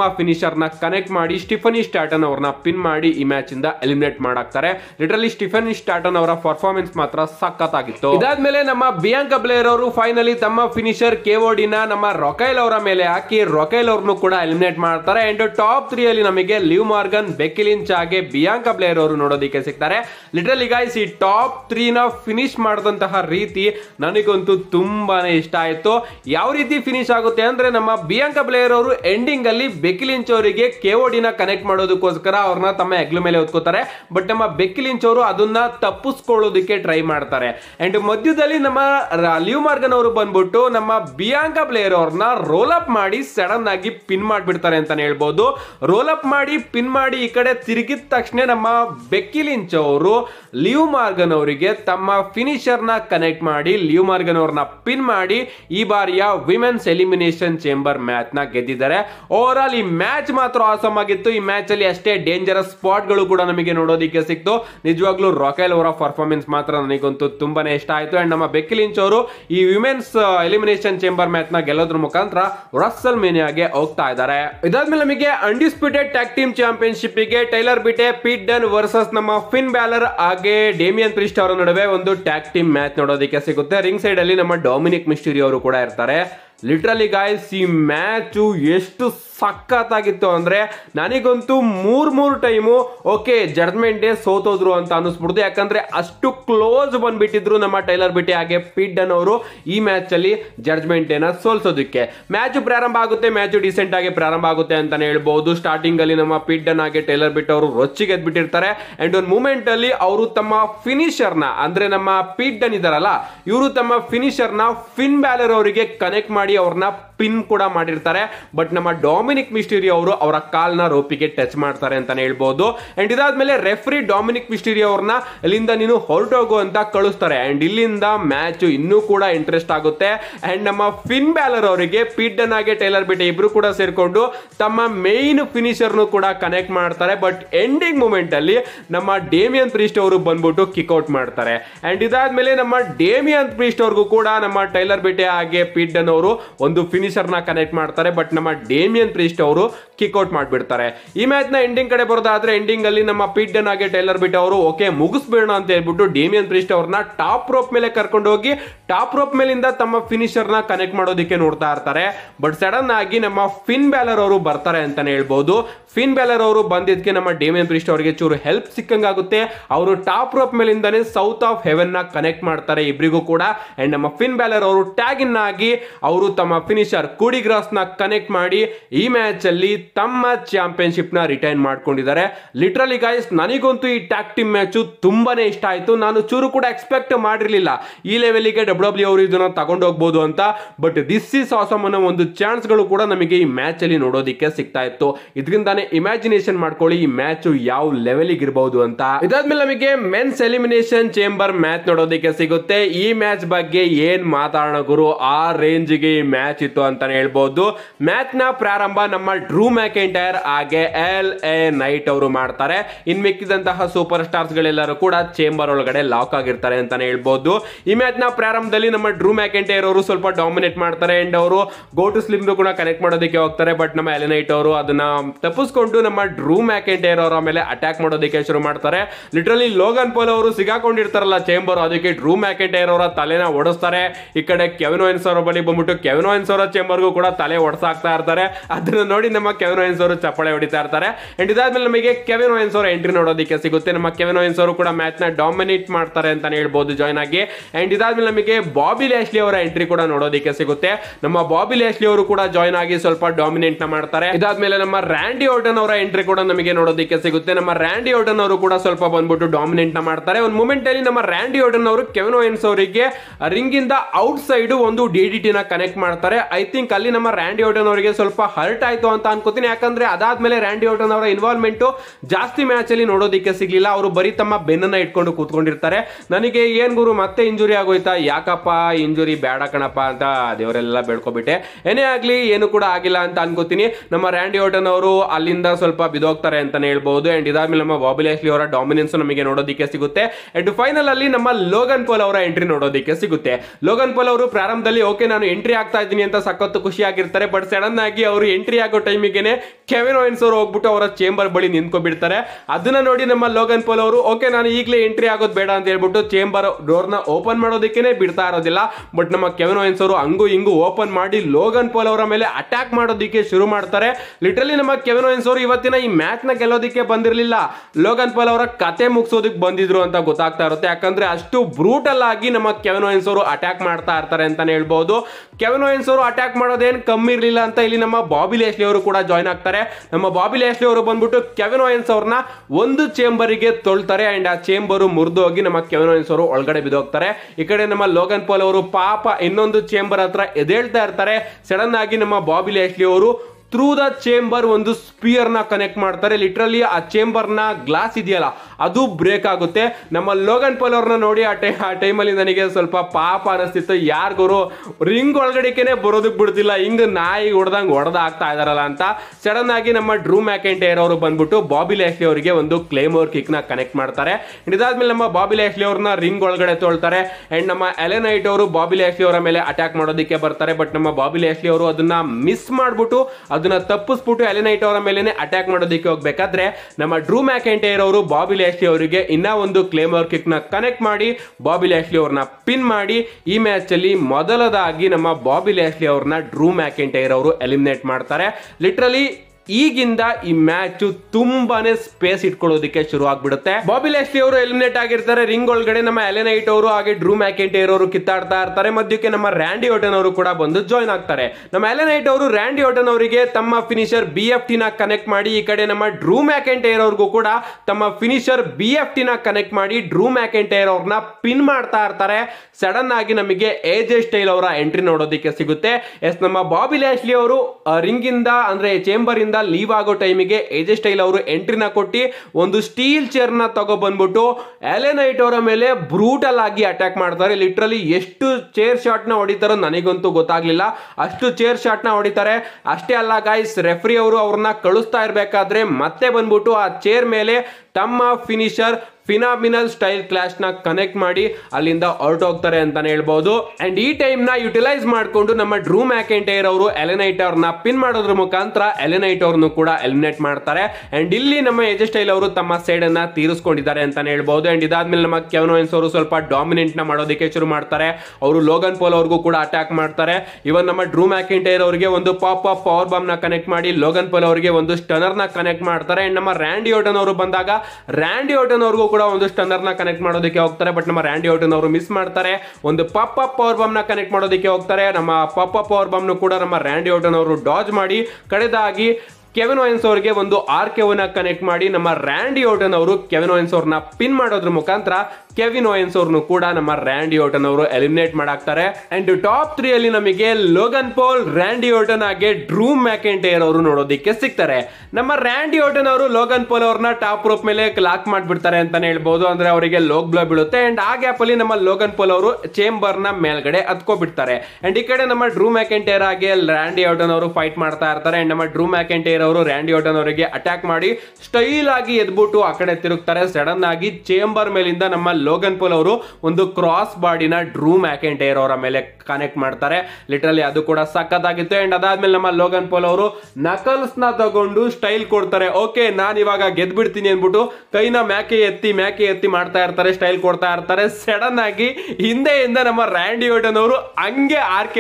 [SPEAKER 1] ನ ಕನೆಕ್ಟ್ ಮಾಡಿ ಸ್ಟಿಫನಿ ಸ್ಟಾಟನ್ ಅವ್ರನ್ನ ಪಿನ್ ಮಾಡಿ ಈ ಮ್ಯಾಚ್ ಇಂದ ಎಲಿಮಿನೇಟ್ ಮಾಡಾಕ್ತಾರೆ ಲಿಟರಲಿ ಸ್ಟಿಫನಿ ಸ್ಟಾಟನ್ ಅವರ ಪರ್ಫಾರ್ಮೆನ್ಸ್ ಮಾತ್ರ ಸಖತ್ ಆಗಿತ್ತು ಇದಾದ್ಮೇಲೆ ನಮ್ಮ ಬಿಯಾಂಕ ಬ್ಲೇಯರ್ ಅವರು ಫೈನಲಿ ತಮ್ಮ ಫಿನಿಷರ್ ಕೆಒಡಿನ ನಮ್ಮ ರೊಕೈಲ್ ಅವರ ಮೇಲೆ ಹಾಕಿ ರೊಕೈಲ್ ಅವ್ರನ್ನು ಕೂಡ ಎಲಿಮಿನೇಟ್ ಮಾಡ್ತಾರೆ ಅಂಡ್ ಟಾಪ್ ತ್ರೀ ಅಲ್ಲಿ ನಮಗೆ ಲಿವ್ ಮಾರ್ಗನ್ ಬೆಕಿಲಿನ್ ಚಾಗೆ ಬಿಯಾಂಕ ಬ್ಲೇಯರ್ ಅವರು ನೋಡೋದಿಕ್ಕೆ ಸಿಗ್ತಾರೆ ಲಿಟ್ರಲಿ ಗೈಸ್ ಈ ಟಾಪ್ ತ್ರೀ ನ ಫಿನಿಶ್ ಮಾಡಿದಂತಹ ರೀತಿ ನನಗಂತೂ ತುಂಬಾನೇ ಇಷ್ಟ ಆಯ್ತು ಯಾವ ರೀತಿ ಫಿನಿಶ್ ಆಗುತ್ತೆ ಅಂದ್ರೆ ನಮ್ಮ ಬಿಯಾಂಕ ಬ್ಲೇಯರ್ ಅವರು ಎಂಡಿಂಗ್ ಅಲ್ಲಿ ಬೆಕಿಲಿಂಚ್ ಅವರಿಗೆ ಕೆಒಡಿನ ಕನೆಕ್ಟ್ ಮಾಡೋದಕ್ಕೋಸ್ಕರ ಅವ್ರನ್ನ ತಮ್ಮ ಹೆಗ್ಲು ಮೇಲೆ ಹೊತ್ಕೋತಾರೆ ಬಟ್ ನಮ್ಮ ಬೆಕ್ಕಿಲಿಂಚ್ ಅವರು ಅದನ್ನ ತಪ್ಪಿಸ್ಕೊಳ್ಳೋದಕ್ಕೆ ಟ್ರೈ ಮಾಡ್ತಾರೆ ಅಂಡ್ ಮಧ್ಯದಲ್ಲಿ ನಮ್ಮ ಲಿವ್ ಮಾರ್ಗನ್ ಅವರು ಬಂದ್ಬಿಟ್ಟು ನಮ್ಮ ಬಿಯಾಂಕ ಬ್ಲೇಯರ್ ಅವ್ರನ್ನ ರೋಲ್ ಅಪ್ ಮಾಡಿ ಸಡನ್ ಆಗಿ ಪಿನ್ ಮಾಡಿಬಿಡ್ತಾರೆ ಅಂತಾನೆ ಹೇಳ್ಬೋದು ರೋಲ್ ಅಪ್ ಮಾಡಿ ಪಿನ್ ಮಾಡಿ ಈ ಕಡೆ ತಿರುಗಿದ ತಕ್ಷಣ ನಮ್ಮ ಬೆಕ್ಕಿಲಿಂಚ್ ಅವರು ಲಿವ್ ಮಾರ್ಗನ್ ಅವರಿಗೆ ತಮ್ಮ ಫಿನಿಶರ್ನ ಕನೆಕ್ಟ್ ಮಾಡಿ ಲಿವ್ ಮಾರ್ಗನ್ ಅವ್ರನ್ನ ಪಿನ್ ಮಾಡಿ ಈ ಬಾರಿಯ ವಿಮೆನ್ಸ್ ಎಲಿಮಿನೇಷನ್ ಚೇಂಬರ್ ಮ್ಯಾಚ್ ನ ಗೆದ್ದಿದ್ದಾರೆ ಓವರ್ ಆಲ್ ಈ ಮ್ಯಾಚ್ ಮಾತ್ರ ಆಸಮ್ ಆಗಿತ್ತು ಈ ಮ್ಯಾಚ್ ಅಲ್ಲಿ ಅಷ್ಟೇ ಡೇಂಜರಸ್ ಸ್ಪಾಟ್ ಗಳು ಕೂಡ ನಮಗೆ ನೋಡೋದಕ್ಕೆ ಸಿಕ್ತು ನಿಜವಾಗ್ಲೂ ರಾಕೆಲ್ ಅವರ ಪರ್ಫಾರ್ಮೆನ್ಸ್ ಮಾತ್ರ ನನಗಂತೂ ತುಂಬಾನೇ ಇಷ್ಟ ಆಯಿತು ಅಂಡ್ ನಮ್ಮ ಬೆಕ್ಕಿಲಿಂಚ್ ಅವರು ಈ ವಿಮೆನ್ಸ್ ಎಲಿಮಿನೇಷನ್ ಚೇಂಬರ್ ಮ್ಯಾಚ್ ನ ಗೆಲ್ಲೋದ್ರ ಮುಖಾಂತರ ರಸ್ಸಲ್ ಮೇನಿಯಾಗೆ ಹೋಗ್ತಾ ಇದ್ದಾರೆ ಇದಾದ್ಮೇಲೆ ನಮಗೆ ಅನ್ಡಿಸ್ಪ್ಯೂಟೆಡ್ ಟ್ಯಾಕ್ ಟೀಮ್ ಚಾಂಪಿಯನ್ಶಿಪ್ ಗೆ Tyler Bate Pete Dunne versus ನಮ್ಮ ಫಿನ್ ಬ್ಯಾಲರ್ ಹಾಗೆ ಡೇಮಿಯನ್ ಪ್ರಿಸ್ಟ್ ಅವರ ನಡುವೆ ಒಂದು ಟ್ಯಾಕ್ ಟೀಮ್ ಮ್ಯಾಚ್ ನೋಡೋದಕ್ಕೆ ಸಿಗುತ್ತೆ ರಿಂಗ್ ಸೈಡ್ ಅಲ್ಲಿ ನಮ್ಮ ಡೊಮಿನಿಕ್ ಮಿಸ್ಟೂರಿ ಅವರು ಕೂಡ ಇರ್ತಾರೆ that ಲಿಟ್ರಲಿ ಗಾಯ್ಸ್ ಈ ಮ್ಯಾಚು ಎಷ್ಟು ಸಖತ್ತಾಗಿತ್ತು ಅಂದರೆ ನನಗಂತೂ ಮೂರು ಮೂರು ಟೈಮು ಓಕೆ ಜಡ್ಜ್ಮೆಂಟ್ ಡೇ ಸೋತೋದ್ರು ಅಂತ ಅನ್ನಿಸ್ಬಿಡ್ತು ಯಾಕಂದರೆ ಅಷ್ಟು ಕ್ಲೋಸ್ ಬಂದ್ಬಿಟ್ಟಿದ್ರು ನಮ್ಮ ಟೈಲರ್ ಬಿಟ್ಟಿ ಹಾಗೆ ಡನ್ ಅವರು ಈ ಮ್ಯಾಚಲ್ಲಿ ಜಡ್ಜ್ಮೆಂಟ್ ಡೇನ ಸೋಲ್ಸೋದಕ್ಕೆ ಮ್ಯಾಚು ಪ್ರಾರಂಭ ಆಗುತ್ತೆ ಮ್ಯಾಚು ಡೀಸೆಂಟ್ ಆಗಿ ಪ್ರಾರಂಭ ಆಗುತ್ತೆ ಅಂತಲೇ ಹೇಳ್ಬೋದು ಸ್ಟಾರ್ಟಿಂಗಲ್ಲಿ ನಮ್ಮ ಡನ್ ಆಗಿ ಟೈಲರ್ ಬಿಟ್ಟು ಅವರು ರೊಚ್ಚಿಗೆ ಎದ್ಬಿಟ್ಟಿರ್ತಾರೆ ಆ್ಯಂಡ್ ಮೂಮೆಂಟ್ ಮೂಮೆಂಟಲ್ಲಿ ಅವರು ತಮ್ಮ ಫಿನಿಷರ್ನ ಅಂದರೆ ನಮ್ಮ ಡನ್ ಇದ್ದಾರಲ್ಲ ಇವರು ತಮ್ಮ ಫಿನಿಷರ್ನ ಫಿನ್ ಬ್ಯಾಲರ್ ಅವರಿಗೆ ಕನೆಕ್ಟ್ ಮಾಡಿ Y Hornap ಪಿನ್ ಕೂಡ ಮಾಡಿರ್ತಾರೆ ಬಟ್ ನಮ್ಮ ಡೊಮಿನಿಕ್ ಮಿಸ್ಟಿರಿ ಅವರು ಅವರ ಕಾಲ್ನ ರೋಪಿಗೆ ಟಚ್ ಮಾಡ್ತಾರೆ ಅಂತಾನೆ ಹೇಳ್ಬಹುದು ಅಂಡ್ ಇದಾದ್ಮೇಲೆ ರೆಫ್ರಿ ಡೊಮಿನಿಕ್ ಮಿಸ್ಟಿರಿ ಅವ್ರನ್ನ ಇಲ್ಲಿಂದ ನೀನು ಹೊರಟೋಗು ಅಂತ ಕಳಿಸ್ತಾರೆ ಅಂಡ್ ಇಲ್ಲಿಂದ ಮ್ಯಾಚ್ ಇನ್ನೂ ಕೂಡ ಇಂಟ್ರೆಸ್ಟ್ ಆಗುತ್ತೆ ಅಂಡ್ ನಮ್ಮ ಫಿನ್ ಬ್ಯಾಲರ್ ಅವರಿಗೆ ಪಿಡ್ಡನ್ ಆಗಿ ಟೈಲರ್ ಬಿಟ್ಟೆ ಇಬ್ರು ಕೂಡ ಸೇರ್ಕೊಂಡು ತಮ್ಮ ಮೇನ್ ಫಿನಿಷರ್ನು ಕೂಡ ಕನೆಕ್ಟ್ ಮಾಡ್ತಾರೆ ಬಟ್ ಎಂಡಿಂಗ್ ಮೂಮೆಂಟ್ ಅಲ್ಲಿ ನಮ್ಮ ಡೇಮಿಯನ್ ಪ್ರೀಸ್ಟ್ ಅವರು ಬಂದ್ಬಿಟ್ಟು ಕಿಕ್ಔಟ್ ಮಾಡ್ತಾರೆ ಅಂಡ್ ಇದಾದ್ಮೇಲೆ ನಮ್ಮ ಡೇಮಿಯನ್ ಪ್ರೀಸ್ಟ್ ಅವ್ರಿಗೂ ಕೂಡ ನಮ್ಮ ಟೈಲರ್ ಬಿಟ್ಟೆ ಹಾಗೆ ಪಿಡ್ಡನ್ ಅವರು ಒಂದು ಫಿನಿಶ್ ಫಿನಿಷರ್ನ ಕನೆಕ್ಟ್ ಮಾಡ್ತಾರೆ ಬಟ್ ನಮ್ಮ ಡೇಮಿಯನ್ ಪ್ರೀಸ್ಟ್ ಅವರು ಕಿಕ್ಔಟ್ ಮಾಡಿಬಿಡ್ತಾರೆ ಈ ನ ಎಂಡಿಂಗ್ ಕಡೆ ಬರೋದಾದ್ರೆ ಎಂಡಿಂಗ್ ಅಲ್ಲಿ ನಮ್ಮ ಪೀಟ್ ಡನ್ ಆಗಿ ಟೈಲರ್ ಬಿಟ್ ಅವರು ಓಕೆ ಮುಗಿಸ್ಬೇಡ ಅಂತ ಹೇಳ್ಬಿಟ್ಟು ಡೇಮಿಯನ್ ಪ್ರೀಸ್ಟ್ ಅವ್ರನ್ನ ಟಾಪ್ ರೋಪ್ ಮೇಲೆ ಕರ್ಕೊಂಡು ಹೋಗಿ ಟಾಪ್ ರೋಪ್ ಮೇಲಿಂದ ತಮ್ಮ ನ ಕನೆಕ್ಟ್ ಮಾಡೋದಕ್ಕೆ ನೋಡ್ತಾ ಇರ್ತಾರೆ ಬಟ್ ಸಡನ್ ಆಗಿ ನಮ್ಮ ಫಿನ್ ಬ್ಯಾಲರ್ ಅವರು ಬರ್ತಾರೆ ಅಂತಾನೆ ಹೇಳ್ಬಹುದು ಫಿನ್ ಬ್ಯಾಲರ್ ಅವರು ಬಂದಿದ್ದಕ್ಕೆ ನಮ್ಮ ಡೇಮಿಯನ್ ಪ್ರೀಸ್ಟ್ ಅವರಿಗೆ ಚೂರು ಹೆಲ್ಪ್ ಸಿಕ್ಕಂಗಾಗುತ್ತೆ ಅವರು ಟಾಪ್ ರೋಪ್ ಮೇಲಿಂದಾನೆ ಸೌತ್ ಆಫ್ ಹೆವೆನ್ ನ ಕನೆಕ್ಟ್ ಮಾಡ್ತಾರೆ ಇಬ್ಬರಿಗೂ ಕೂಡ ಅಂಡ್ ನಮ್ಮ ಫಿನ್ ಬ್ಯಾಲರ್ ಅವರು ಟ್ಯಾಗ್ ಇನ್ ಆಗಿ ಅವರು ತಮ್ಮ ಫಿನಿಶ್ ಗ್ರಾಸ್ ಕೂಡಿಗ್ರಾಸ್ನ ಕನೆಕ್ಟ್ ಮಾಡಿ ಈ ಮ್ಯಾಚಲ್ಲಿ ತಮ್ಮ ಚಾಂಪಿಯನ್ಶಿಪ್ನ ರಿಟೈನ್ ಮಾಡ್ಕೊಂಡಿದ್ದಾರೆ ಲಿಟ್ರಲಿ ಗೈಸ್ ನನಗಂತೂ ಈ ಟ್ಯಾಕ್ ಟೀಮ್ ಮ್ಯಾಚು ತುಂಬಾನೇ ಇಷ್ಟ ಆಯಿತು ನಾನು ಚೂರು ಕೂಡ ಎಕ್ಸ್ಪೆಕ್ಟ್ ಮಾಡಿರಲಿಲ್ಲ ಈ ಲೆವೆಲಿಗೆ ಡಬ್ಲ್ಯೂ ಡಬ್ಲ್ಯೂ ಅವರು ಇದನ್ನು ತಗೊಂಡು ಹೋಗ್ಬೋದು ಅಂತ ಬಟ್ ದಿಸ್ ಈಸ್ ಆಸಮ್ ಅನ್ನೋ ಒಂದು ಚಾನ್ಸ್ಗಳು ಕೂಡ ನಮಗೆ ಈ ಮ್ಯಾಚಲ್ಲಿ ನೋಡೋದಕ್ಕೆ ಸಿಗ್ತಾ ಇತ್ತು ಇದರಿಂದಾನೇ ಇಮ್ಯಾಜಿನೇಷನ್ ಮಾಡ್ಕೊಳ್ಳಿ ಈ ಮ್ಯಾಚು ಯಾವ ಲೆವೆಲಿಗೆ ಇರಬಹುದು ಅಂತ ಇದಾದ್ಮೇಲೆ ನಮಗೆ ಮೆನ್ಸ್ ಎಲಿಮಿನೇಷನ್ ಚೇಂಬರ್ ಮ್ಯಾಚ್ ನೋಡೋದಿಕ್ಕೆ ಸಿಗುತ್ತೆ ಈ ಮ್ಯಾಚ್ ಬಗ್ಗೆ ಏನ್ ಮಾತಾಡೋಣ ಗುರು ಆ ರೇಂಜ್ಗೆ ಈ ಮ್ಯಾಚ್ ಇತ್ತು ಅಂತಾನೆ ಹೇಳ್ಬೋದು ನ ಪ್ರಾರಂಭ ನಮ್ಮ ಡ್ರೂ ಮ್ಯಾಕೆಂಟೈರ್ ಹಾಗೆ ಎಲ್ ಎ ನೈಟ್ ಅವರು ಮಾಡ್ತಾರೆ ಇನ್ ಮಿಕ್ಕಿದಂತಹ ಸೂಪರ್ ಸ್ಟಾರ್ಸ್ಗಳೆಲ್ಲರೂ ಕೂಡ ಚೇಂಬರ್ ಒಳಗಡೆ ಲಾಕ್ ಆಗಿರ್ತಾರೆ ಅಂತಾನೆ ಹೇಳ್ಬೋದು ಈ ಮ್ಯಾಚ್ನ ಪ್ರಾರಂಭದಲ್ಲಿ ನಮ್ಮ ಡ್ರೂ ಮ್ಯಾಕೆಂಟೈರ್ ಅವರು ಸ್ವಲ್ಪ ಡಾಮಿನೇಟ್ ಮಾಡ್ತಾರೆ ಅಂಡ್ ಅವರು ಗೋ ಟು ಕೂಡ ಕನೆಕ್ಟ್ ಮಾಡೋದಕ್ಕೆ ಹೋಗ್ತಾರೆ ಬಟ್ ನಮ್ಮ ಎಲ್ ನೈಟ್ ಅವರು ಅದನ್ನ ತಪ್ಪಿಸ್ಕೊಂಡು ನಮ್ಮ ಡ್ರೂ ಮ್ಯಾಕೆಂಟೈರ್ ಅವರ ಮೇಲೆ ಅಟ್ಯಾಕ್ ಮಾಡೋದಕ್ಕೆ ಶುರು ಮಾಡ್ತಾರೆ ಲಿಟ್ರಲಿ ಲೋಗನ್ ಪೋಲ್ ಅವರು ಸಿಗಾಕೊಂಡಿರ್ತಾರಲ್ಲ ಚೇಂಬರ್ ಅದಕ್ಕೆ ಡ್ರೂ ಮ್ಯಾಕೆಂಟೈರ್ ಅವರ ತಲೆನ ಓಡಿಸ್ತಾರೆ ಈ ಕಡೆ ಕೆವಿನೋಯನ್ಸ್ ಅವರ ಬಳಿ ಬಂದ್ಬಿಟ್ಟು ಎನ್ಸ್ ಅವರ ಚೇಂಬರ್ಗೂ ಕೂಡ ತಲೆ ಒಡ್ಸಾಕ್ತಾ ಇರ್ತಾರೆ ಅದನ್ನು ನೋಡಿ ನಮ್ಮ ಕೆವಿನ್ ಓಯನ್ಸ್ ಅವರು ಚಪ್ಪಳೆ ಹೊಡಿತಾ ಇರ್ತಾರೆ ಅಂಡ್ ಇದಾದ್ಮೇಲೆ ನಮಗೆ ಕೆವಿನ್ ಓಯನ್ಸ್ ಅವರ ಎಂಟ್ರಿ ನೋಡೋದಕ್ಕೆ ಸಿಗುತ್ತೆ ನಮ್ಮ ಕೆವಿನ್ ಓಯನ್ಸ್ ಅವರು ಕೂಡ ಮ್ಯಾಚ್ ನ ಡಾಮಿನೇಟ್ ಮಾಡ್ತಾರೆ ಅಂತಾನೆ ಹೇಳ್ಬೋದು ಜಾಯ್ನ್ ಆಗಿ ಅಂಡ್ ಇದಾದ್ಮೇಲೆ ನಮಗೆ ಬಾಬಿ ಲ್ಯಾಶ್ಲಿ ಅವರ ಎಂಟ್ರಿ ಕೂಡ ನೋಡೋದಕ್ಕೆ ಸಿಗುತ್ತೆ ನಮ್ಮ ಬಾಬಿ ಲ್ಯಾಶ್ಲಿ ಅವರು ಕೂಡ ಜಾಯ್ನ್ ಆಗಿ ಸ್ವಲ್ಪ ಡಾಮಿನೇಟ್ ನ ಮಾಡ್ತಾರೆ ಇದಾದ್ಮೇಲೆ ನಮ್ಮ ರ್ಯಾಂಡಿ ಓಟನ್ ಅವರ ಎಂಟ್ರಿ ಕೂಡ ನಮಗೆ ನೋಡೋದಕ್ಕೆ ಸಿಗುತ್ತೆ ನಮ್ಮ ರ್ಯಾಂಡಿ ಓಟನ್ ಅವರು ಕೂಡ ಸ್ವಲ್ಪ ಬಂದ್ಬಿಟ್ಟು ಡಾಮಿನೇಟ್ ನ ಮಾಡ್ತಾರೆ ಒಂದು ಮೂಮೆಂಟ್ ಅಲ್ಲಿ ನಮ್ಮ ರ್ಯಾಂಡಿ ಓಟನ್ ಅವರು ಕೆವಿನ್ ಓಯನ್ಸ್ ಅವರಿಗೆ ರಿಂಗ್ ಇಂದ ಔಟ್ ಸೈಡ್ ಒಂದು ಡಿ ಡಿ ಟಿ ನ ಕನೆಕ್ಟ್ ಮಾಡ್ತಾರೆ ಐ ಥಿಂಕ್ ಅಲ್ಲಿ ನಮ್ಮ ರ್ಯಾಂಡಿ ಓಟನ್ ಅವರಿಗೆ ಸ್ವಲ್ಪ ಹರ್ಟ್ ಆಯ್ತು ಅಂತ ಅನ್ಕೋತೀನಿ ಯಾಕಂದ್ರೆ ಅದಾದ್ಮೇಲೆ ರ್ಯಾಂಡಿ ಓಟನ್ ಅವರ ಇನ್ವಾಲ್ವ್ಮೆಂಟು ಜಾಸ್ತಿ ಮ್ಯಾಚ್ ಅಲ್ಲಿ ನೋಡೋದಕ್ಕೆ ಸಿಗ್ಲಿಲ್ಲ ಅವರು ಬರೀ ತಮ್ಮ ಬೆನ್ನ ಇಟ್ಕೊಂಡು ಕೂತ್ಕೊಂಡಿರ್ತಾರೆ ನನಗೆ ಏನ್ ಗುರು ಮತ್ತೆ ಇಂಜುರಿ ಆಗೋಯ್ತಾ ಯಾಕಪ್ಪ ಇಂಜುರಿ ಬೇಡ ಕಣಪ್ಪ ಅಂತ ದೇವರೆಲ್ಲ ಬೇಡ್ಕೊಬಿಟ್ಟೆ ಏನೇ ಆಗ್ಲಿ ಏನು ಕೂಡ ಆಗಿಲ್ಲ ಅಂತ ಅನ್ಕೋತೀನಿ ನಮ್ಮ ರ್ಯಾಂಡಿ ಓಟನ್ ಅವರು ಅಲ್ಲಿಂದ ಸ್ವಲ್ಪ ಬಿದೋಗ್ತಾರೆ ಅಂತಾನೆ ಹೇಳ್ಬಹುದು ಅಂಡ್ ಇದಾದ್ಮೇಲೆ ನಮ್ಮ ಲೇಸ್ಲಿ ಅವರ ಡಾಮಿನೆನ್ಸ್ ನಮಗೆ ನೋಡೋದಕ್ಕೆ ಸಿಗುತ್ತೆ ಅಂಡ್ ಫೈನಲ್ ಅಲ್ಲಿ ನಮ್ಮ ಲೋಗನ್ ಪೋಲ್ ಅವರ ಎಂಟ್ರಿ ನೋಡೋದಕ್ಕೆ ಸಿಗುತ್ತೆ ಲೋಗನ್ ಪೋಲ್ ಅವರು ಪ್ರಾರಂಭದಲ್ಲಿ ಓಕೆ ನಾನು ಎಂಟ್ರಿ ಆಗ್ತಾ ಇದ್ದೀನಿ ಅಂತ ಸಖತ್ತು ಖುಷಿಯಾಗಿರ್ತಾರೆ ಬಟ್ ಸಡನ್ ಆಗಿ ಅವರು ಎಂಟ್ರಿ ಆಗೋ ಟೈಮಿಗೆ ಕೆವಿನ್ ಓಯನ್ಸ್ ಅವರು ಹೋಗ್ಬಿಟ್ಟು ಅವರ ಚೇಂಬರ್ ಬಳಿ ನಿಂತ್ಕೊಂಡ್ಬಿಡ್ತಾರೆ ಅದನ್ನ ನೋಡಿ ನಮ್ಮ ಲೋಗನ್ ಪೋಲ್ ಅವರು ಓಕೆ ನಾನು ಈಗಲೇ ಎಂಟ್ರಿ ಆಗೋದು ಬೇಡ ಅಂತ ಹೇಳ್ಬಿಟ್ಟು ಚೇಂಬರ್ ಡೋರ್ನ ಓಪನ್ ಮಾಡೋದಕ್ಕೆ ಬಿಡ್ತಾ ಇರೋದಿಲ್ಲ ಬಟ್ ನಮ್ಮ ಕೆವಿನ್ ಓಯನ್ಸ್ ಅವರು ಹಂಗು ಹಿಂಗು ಓಪನ್ ಮಾಡಿ ಲೋಗನ್ ಪೋಲ್ ಅವರ ಮೇಲೆ ಅಟ್ಯಾಕ್ ಮಾಡೋದಕ್ಕೆ ಶುರು ಮಾಡ್ತಾರೆ ಲಿಟ್ರಲಿ ನಮ್ಮ ಕೆವಿನ್ ಓಯನ್ಸ್ ಅವರು ಇವತ್ತಿನ ಈ ನ ಗೆಲ್ಲೋದಕ್ಕೆ ಬಂದಿರಲಿಲ್ಲ ಲೋಗನ್ ಪೋಲ್ ಅವರ ಕತೆ ಮುಗಿಸೋದಕ್ಕೆ ಬಂದಿದ್ರು ಅಂತ ಗೊತ್ತಾಗ್ತಾ ಇರುತ್ತೆ ಯಾಕಂದ್ರೆ ಅಷ್ಟು ಬ್ರೂಟಲ್ ಆಗಿ ನಮ್ಮ ಕೆವಿನ್ ಓಯನ್ಸ್ ಅವರು ಅಟ್ಯಾಕ್ ಮಾಡ್ತಾ ಇರ್ತಾರೆ ಅಂತಾನೆ ಹೇಳ್ಬಹುದು ಕೆವಿನ್ ಓಯನ್ಸ್ ಅವರು ಅಟ್ಯಾಕ್ ಮಾಡೋದೇನ್ ಕಮ್ಮಿ ಇರಲಿಲ್ಲ ಅಂತ ಇಲ್ಲಿ ನಮ್ಮ ಬಾಬಿ ಲೇಸ್ಲಿ ಅವರು ಕೂಡ ಜಾಯ್ನ್ ಆಗ್ತಾರೆ ನಮ್ಮ ಬಾಬಿ ಲೇಸ್ಲಿ ಅವರು ಬಂದ್ಬಿಟ್ಟು ಕೆವೆನ್ ಓಯನ್ಸ್ ಅವ್ರನ್ನ ಒಂದು ಚೇಂಬರಿಗೆ ತೊಳ್ತಾರೆ ಅಂಡ್ ಆ ಚೇಂಬರ್ ಮುರಿದು ಹೋಗಿ ನಮ್ಮ ಕೆವೆನ್ ಓಯನ್ಸ್ ಅವರು ಒಳಗಡೆ ಹೋಗ್ತಾರೆ ಈ ಕಡೆ ನಮ್ಮ ಲೋಗನ್ ಪಾಲ್ ಅವರು ಪಾಪ ಇನ್ನೊಂದು ಚೇಂಬರ್ ಹತ್ರ ಎದೇಳ್ತಾ ಇರ್ತಾರೆ ಸಡನ್ ಆಗಿ ನಮ್ಮ ಬಾಬಿ ಲೇಸ್ಲಿ ಅವರು ಥ್ರೂ ದ ಚೇಂಬರ್ ಒಂದು ಸ್ಪಿಯರ್ನ ಕನೆಕ್ಟ್ ಮಾಡ್ತಾರೆ ಲಿಟ್ರಲಿ ಆ ಚೇಂಬರ್ನ ಗ್ಲಾಸ್ ಇದೆಯಲ್ಲ ಅದು ಬ್ರೇಕ್ ಆಗುತ್ತೆ ನಮ್ಮ ಲೋಗನ್ ಪಾಲ್ ಅವ್ರನ್ನ ನೋಡಿ ಆ ಟೈ ಆ ಟೈಮಲ್ಲಿ ನನಗೆ ಸ್ವಲ್ಪ ಪಾಪ ಅನಿಸ್ತಿತ್ತು ಯಾರಿಗೋರು ರಿಂಗ್ ಒಳಗಡೆಕೇನೆ ಬರೋದಕ್ಕೆ ಬಿಡ್ತಿಲ್ಲ ಹಿಂಗೆ ನಾಯಿ ಹೊಡೆದಂಗೆ ಹೊಡೆದಾಗ್ತಾ ಇದಾರಲ್ಲ ಅಂತ ಸಡನ್ ಆಗಿ ನಮ್ಮ ಡ್ರೂ ಮ್ಯಾಕೆಂಟೇರ್ ಅವರು ಬಂದ್ಬಿಟ್ಟು ಬಾಬಿ ಲೇಹ್ಲಿ ಅವರಿಗೆ ಒಂದು ಕ್ಲೇಮ್ ಅವ್ರ ಕಿಕ್ನ ಕನೆಕ್ಟ್ ಮಾಡ್ತಾರೆ ಇದಾದ್ಮೇಲೆ ನಮ್ಮ ಬಾಬಿ ಲೇಹ್ಲಿ ಅವ್ರನ್ನ ರಿಂಗ್ ಒಳಗಡೆ ತೊಳ್ತಾರೆ ಆ್ಯಂಡ್ ನಮ್ಮ ಎಲೆನೈಟ್ ಅವರು ಬಾಬಿ ಲೇಹ್ಲಿ ಅವರ ಮೇಲೆ ಅಟ್ಯಾಕ್ ಮಾಡೋದಕ್ಕೆ ಬರ್ತಾರೆ ಬಟ್ ನಮ್ಮ ಬಾಬಿ ಲೇಹ್ಲಿ ಅವರು ಅದನ್ನ ಮಿಸ್ ಮಾಡಿಬಿಟ್ಟು ಅದನ್ನ ತಪ್ಪಿಸ್ಬಿಟ್ಟು ಎಲೆನೈಟ್ ಅವರ ಮೇಲೆ ಅಟ್ಯಾಕ್ ಮಾಡೋದಕ್ಕೆ ಹೋಗ್ಬೇಕಾದ್ರೆ ನಮ್ಮ ಡ್ರೂ ಮ್ಯಾಕ್ ಅವರು ಬಾಬಿ ಲ್ಯಾಶ್ಲಿ ಅವರಿಗೆ ಇನ್ನ ಒಂದು ಕ್ಲೇಮ್ ಅವರ್ ಕಿಕ್ ನ ಕನೆಕ್ಟ್ ಮಾಡಿ ಬಾಬಿ ಲ್ಯಾಶ್ಲಿ ಅವ್ರನ್ನ ಪಿನ್ ಮಾಡಿ ಈ ಮ್ಯಾಚ್ ಅಲ್ಲಿ ಮೊದಲದಾಗಿ ನಮ್ಮ ಬಾಬಿ ಲ್ಯಾಶ್ಲಿ ಅವ್ರನ್ನ ಡ್ರೂ ಮ್ಯಾಕ್ ಅವರು ಎಲಿಮಿನೇಟ್ ಮಾಡ್ತಾರೆ ಲಿಟ್ರಲಿ ಈಗಿಂದ ಈ ಮ್ಯಾಚ್ ತುಂಬಾನೇ ಸ್ಪೇಸ್ ಇಟ್ಕೊಳ್ಳೋದಕ್ಕೆ ಶುರು ಆಗ್ಬಿಡುತ್ತೆ ಬಾಬಿ ಲೆಸ್ಲಿ ಅವರು ಎಲಿಮಿನೇಟ್ ಆಗಿರ್ತಾರೆ ರಿಂಗ್ ಒಳಗಡೆ ನಮ್ಮ ಎಲೆನೈಟ್ ಅವರು ಹಾಗೆ ಡ್ರೂ ಮ್ಯಾಕೆಂಟಿ ಅವರು ಕಿತ್ತಾಡ್ತಾ ಇರ್ತಾರೆ ಮಧ್ಯಕ್ಕೆ ನಮ್ಮ ರ್ಯಾಂಡಿ ಓಟನ್ ಅವರು ಕೂಡ ಬಂದು ಜಾಯ್ನ್ ಆಗ್ತಾರೆ ನಮ್ಮ ಎಲೆನೈಟ್ ಅವರು ರ್ಯಾಂಡಿ ಓಟನ್ ಅವರಿಗೆ ತಮ್ಮ ಫಿನಿಷರ್ ಬಿ ಎಫ್ ನ ಕನೆಕ್ಟ್ ಮಾಡಿ ಈ ಕಡೆ ನಮ್ಮ ಡ್ರೂ ಮ್ಯಾಕೆಂಟೈರ್ ಅವ್ರಿಗೂ ಕೂಡ ತಮ್ಮ ಫಿನಿಶರ್ ಬಿ ಎಫ್ ನ ಕನೆಕ್ಟ್ ಮಾಡಿ ಡ್ರೂ ಮ್ಯಾಕೆಂಟೈರ್ ಅವ್ರನ್ನ ಪಿನ್ ಮಾಡ್ತಾ ಇರ್ತಾರೆ ಸಡನ್ ಆಗಿ ನಮಗೆ ಎ ಸ್ಟೈಲ್ ಅವರ ಎಂಟ್ರಿ ನೋಡೋದಕ್ಕೆ ಸಿಗುತ್ತೆ ಎಸ್ ನಮ್ಮ ಬಾಬಿ ಲ್ಯಾಶ್ಲಿ ಅವರು ರಿಂಗ್ ಇಂದ ಅಂದ್ರೆ ಚೇಂಬರ್ ಇಂದ ಲೀವ್ ಆಗೋ ಟೈಮಿಗೆ ಏಜೆ ಸ್ಟೈಲ್ ಅವರು ಎಂಟ್ರಿನ ಕೊಟ್ಟು ಒಂದು ಸ್ಟೀಲ್ ಚೇರ್ನ ತಗೊಬಂದ್ಬಿಟ್ಟು ಎಲೆನೈಟ್ ಅವರ ಮೇಲೆ ಬ್ರೂಟಲ್ ಆಗಿ ಅಟ್ಯಾಕ್ ಮಾಡ್ತಾರೆ ಲಿಟ್ರಲಿ ಎಷ್ಟು ಚೇರ್ ನ ಹೊಡಿತಾರೋ ನನಗಂತೂ ಗೊತ್ತಾಗ್ಲಿಲ್ಲ ಅಷ್ಟು ಚೇರ್ ನ ಹೊಡಿತಾರೆ ಅಷ್ಟೇ ಅಲ್ಲ ಗಾಯ್ಸ್ ರೆಫ್ರಿ ಅವರು ಅವ್ರನ್ನ ಕಳಿಸ್ತಾ ಇರಬೇಕಾದ್ರೆ ಮತ್ತೆ ಬಂದ್ಬಿಟ್ಟು ಆ ಚೇರ್ ಮೇಲೆ ತಮ್ಮ ಫಿನಿಷರ್ ಫಿನಾಮಿನಲ್ ಸ್ಟೈಲ್ ಕ್ಲಾಶ್ ನ ಕನೆಕ್ಟ್ ಮಾಡಿ ಅಲ್ಲಿಂದ ಔಟ್ ಹೋಗ್ತಾರೆ ಅಂತಾನೆ ಹೇಳ್ಬಹುದು ಅಂಡ್ ಈ ಟೈಮ್ ನ ಯುಟಿಲೈಸ್ ಮಾಡಿಕೊಂಡು ನಮ್ಮ ಡ್ರೂ ಮ್ಯಾಕೆಂಟೈರ್ ಅವರು ಎಲೆನೈಟ್ ಅವ್ರನ್ನ ಪಿನ್ ಮಾಡೋದ್ರ ಮುಖಾಂತರ ಎಲೆನೈಟ್ ಅವ್ರನ್ನು ಕೂಡ ಎಲಿಮಿನೇಟ್ ಮಾಡ್ತಾರೆ ಅಂಡ್ ಇಲ್ಲಿ ನಮ್ಮ ಸ್ಟೈಲ್ ಅವರು ತಮ್ಮ ಸೈಡ್ ಅನ್ನ ತೀರಿಸ್ಕೊಂಡಿದ್ದಾರೆ ಅಂತಾನೆ ಹೇಳ್ಬಹುದು ಅಂಡ್ ಇದಾದ್ಮೇಲೆ ನಮ್ಮ ಕೆವನೋಯನ್ಸ್ ಅವರು ಸ್ವಲ್ಪ ಡಾಮಿನೆಂಟ್ ನ ಮಾಡೋದಕ್ಕೆ ಶುರು ಮಾಡ್ತಾರೆ ಅವರು ಲೋಗನ್ ಪೋಲ್ ಅವ್ರಿಗೂ ಕೂಡ ಅಟ್ಯಾಕ್ ಮಾಡ್ತಾರೆ ಇವನ್ ನಮ್ಮ ಡ್ರೂ ಮ್ಯಾಕೆಂಟೈರ್ ಅವರಿಗೆ ಒಂದು ಪಾಪ್ ಆಫ್ ಪವರ್ ಬಾಂಬ್ ನ ಕನೆಕ್ಟ್ ಮಾಡಿ ಲೋಗನ್ ಪೋಲ್ ಅವರಿಗೆ ಒಂದು ಸ್ಟನರ್ ನ ಕನೆಕ್ಟ್ ಮಾಡ್ತಾರೆ ಅಂಡ್ ನಮ್ಮ ರ್ಯಾಂಡಿ ಓಟನ್ ಅವರು ಬಂದಾಗ ರಾಂಡಿ ಓಟನ್ ಅವ್ರಿಗೂ ಕೂಡ ಕೂಡ ಒಂದಷ್ಟು ನ ಕನೆಕ್ಟ್ ಮಾಡೋದಕ್ಕೆ ಹೋಗ್ತಾರೆ ಬಟ್ ನಮ್ಮ ರ್ಯಾಂಡಿ ಔಟನ್ ಅವರು ಮಿಸ್ ಮಾಡ್ತಾರೆ ಒಂದು ಪಾಪ್ ಅಪ್ ಪವರ್ ನ ಕನೆಕ್ಟ್ ಮಾಡೋದಕ್ಕೆ ಹೋಗ್ತಾರೆ ನಮ್ಮ ಪಾಪ್ ಅಪ್ ಪವರ್ ನು ಕೂಡ ನಮ್ಮ ರ್ಯಾಂಡಿ ಔಟನ್ ಅವರು ಡಾಜ್ ಮಾಡಿ ಕಡೆದಾಗಿ ಕೆವಿನ್ ಓಯನ್ಸ್ ಅವರಿಗೆ ಒಂದು ಆರ್ ಕೆವನ್ನ ಕನೆಕ್ಟ್ ಮಾಡಿ ನಮ್ಮ ರ್ಯಾಂಡಿ ಔಟನ್ ಅವರು ಕೆವಿನ್ ಒಯನ್ಸ್ ಅವ್ರನ್ನ ಪಿನ್ ಮಾಡೋದ್ರ ಮುಖಾಂತರ ಕೆವಿನ್ ಓಯನ್ಸ್ ಅವ್ರನ್ನು ಕೂಡ ನಮ್ಮ ರ್ಯಾಂಡಿ ಓಟನ್ ಅವರು ಎಲಿಮಿನೇಟ್ ಮಾಡಾಕ್ತಾರೆ ಅಂಡ್ ಟಾಪ್ ತ್ರೀ ಅಲ್ಲಿ ನಮಗೆ ಲೋಗನ್ ಪೋಲ್ ರ್ಯಾಂಡಿ ಓಟನ್ ಆಗಿ ಡ್ರೂ ಮ್ಯಾಕೆಂಟೇರ್ ಅವರು ನೋಡೋದಿಕ್ಕೆ ಸಿಗ್ತಾರೆ ನಮ್ಮ ರ್ಯಾಂಡಿ ಓಟನ್ ಅವರು ಲೋಗನ್ ಪೋಲ್ ಅವ್ರನ್ನ ಟಾಪ್ ರೋಪ್ ಮೇಲೆ ಲಾಕ್ ಮಾಡ್ಬಿಡ್ತಾರೆ ಅಂತಾನೆ ಹೇಳ್ಬಹುದು ಅಂದ್ರೆ ಅವರಿಗೆ ಲೋಕ್ ಬ್ಲೋ ಬೀಳುತ್ತೆ ಅಂಡ್ ಆ ಗ್ಯಾಪ್ ಅಲ್ಲಿ ನಮ್ಮ ಲೋಗನ್ ಪೋಲ್ ಅವರು ಚೇಂಬರ್ ನ ಮೇಲ್ಗಡೆ ಹತ್ಕೊಬಿಡ್ತಾರೆ ಅಂಡ್ ಈ ಕಡೆ ನಮ್ಮ ಡ್ರೂ ಮ್ಯಾಕೆಂಟೇರ್ ಆಗಿ ರ್ಯಾಂಡಿ ಓಟನ್ ಅವರು ಫೈಟ್ ಮಾಡ್ತಾ ಇರ್ತಾರೆ ಅಂಡ್ ನಮ್ಮ ಡ್ರೂ ಮ್ಯಾಕೆಂಟೇರ್ ಅವರು ರ್ಯಾಂಡಿ ಓಟನ್ ಅವರಿಗೆ ಅಟ್ಯಾಕ್ ಮಾಡಿ ಸ್ಟೈಲ್ ಆಗಿ ಎದ್ಬಿಟ್ಟು ಆ ಕಡೆ ತಿರುಗ್ತಾರೆ ಸಡನ್ ಆಗಿ ಚೇಂಬರ್ ಮೇಲಿಂದ ನಮ್ಮ ಲೋಗನ್ ಪೋಲ್ ಅವರು ಒಂದು ಕ್ರಾಸ್ ಬಾಡಿನ ಡ್ರೂ ಮ್ಯಾಕೆಂಟೈರ್ ಅವರ ಮೇಲೆ ಕನೆಕ್ಟ್ ಮಾಡ್ತಾರೆ ಲಿಟ್ರಲಿ ಅದು ಕೂಡ ಸಖತ್ತಾಗಿತ್ತು ಅಂಡ್ ಅದಾದ್ಮೇಲೆ ನಮ್ಮ ಲೋಗನ್ ಪೋಲ್ ಅವರು ನಕಲ್ಸ್ ನ ತಗೊಂಡು ಸ್ಟೈಲ್ ಕೊಡ್ತಾರೆ ಓಕೆ ನಾನು ಇವಾಗ ಗೆದ್ ಬಿಡ್ತೀನಿ ಅನ್ಬಿಟ್ಟು ಕೈನ ಮ್ಯಾಕೆ ಎತ್ತಿ ಮ್ಯಾಕೆ ಎತ್ತಿ ಮಾಡ್ತಾ ಇರ್ತಾರೆ ಸ್ಟೈಲ್ ಕೊಡ್ತಾ ಇರ್ತಾರೆ ಸಡನ್ ಆಗಿ ಹಿಂದೆಯಿಂದ ನಮ್ಮ ರ್ಯಾಂಡಿ ಓಟನ್ ಅವರು ಹಂಗೆ ಆರ್